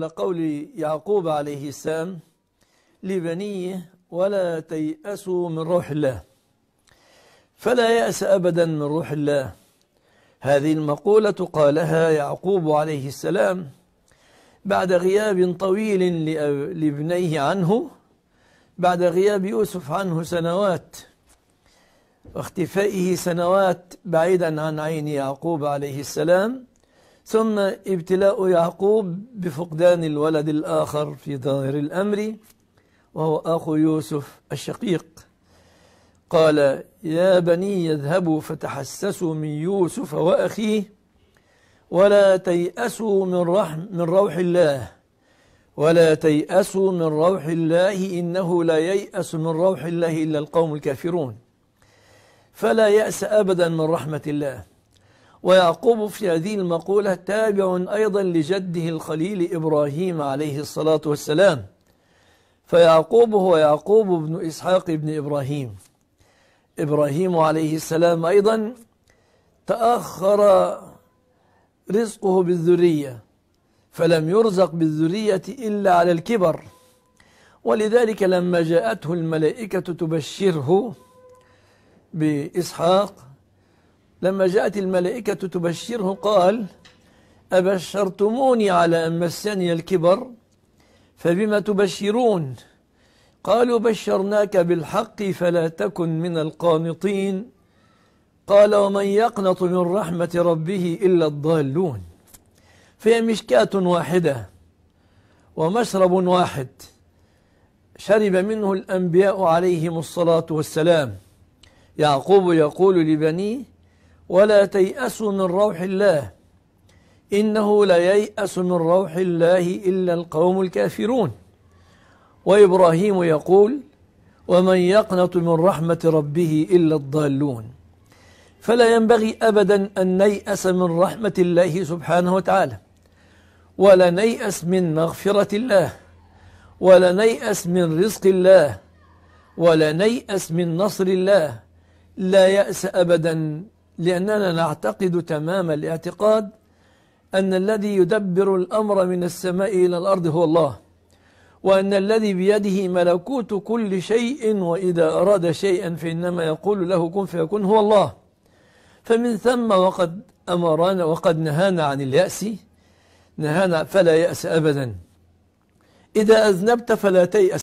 لقول يعقوب عليه السلام لبنيه ولا تيأسوا من روح الله فلا يأس أبدا من روح الله هذه المقولة قالها يعقوب عليه السلام بعد غياب طويل لابنيه عنه بعد غياب يوسف عنه سنوات واختفائه سنوات بعيدا عن عين يعقوب عليه السلام ثم ابتلاء يعقوب بفقدان الولد الآخر في ظاهر الأمر وهو أخو يوسف الشقيق قال يا بني يذهبوا فتحسسوا من يوسف وأخيه ولا تيأسوا من, رحم من روح الله ولا تيأسوا من روح الله إنه لا ييأس من روح الله إلا القوم الكافرون فلا يأس أبدا من رحمة الله ويعقوب في هذه المقولة تابع أيضا لجده الخليل إبراهيم عليه الصلاة والسلام فيعقوب هو يعقوب بن إسحاق بن إبراهيم إبراهيم عليه السلام أيضا تأخر رزقه بالذرية فلم يرزق بالذرية إلا على الكبر ولذلك لما جاءته الملائكة تبشره بإسحاق لما جاءت الملائكة تبشره قال أبشرتموني على أن مسني الكبر فبما تبشرون قالوا بشرناك بالحق فلا تكن من القانطين قال ومن يقنط من رحمة ربه إلا الضالون فهي مشكاة واحدة ومشرب واحد شرب منه الأنبياء عليهم الصلاة والسلام يعقوب يقول لبنيه ولا تيأسوا من روح الله إنه لا ييأس من روح الله إلا القوم الكافرون وإبراهيم يقول ومن يقنط من رحمة ربه إلا الضالون فلا ينبغي أبدا أن نيأس من رحمة الله سبحانه وتعالى ولا نيأس من مغفرة الله ولا نيأس من رزق الله ولا نيأس من نصر الله لا يأس أبدا لأننا نعتقد تمام الاعتقاد أن الذي يدبر الأمر من السماء إلى الأرض هو الله وأن الذي بيده ملكوت كل شيء وإذا أراد شيئا فإنما يقول له كن فيكون هو الله فمن ثم وقد أمرنا وقد نهانا عن اليأس نهانا فلا يأس أبدا إذا أذنبت فلا تيأس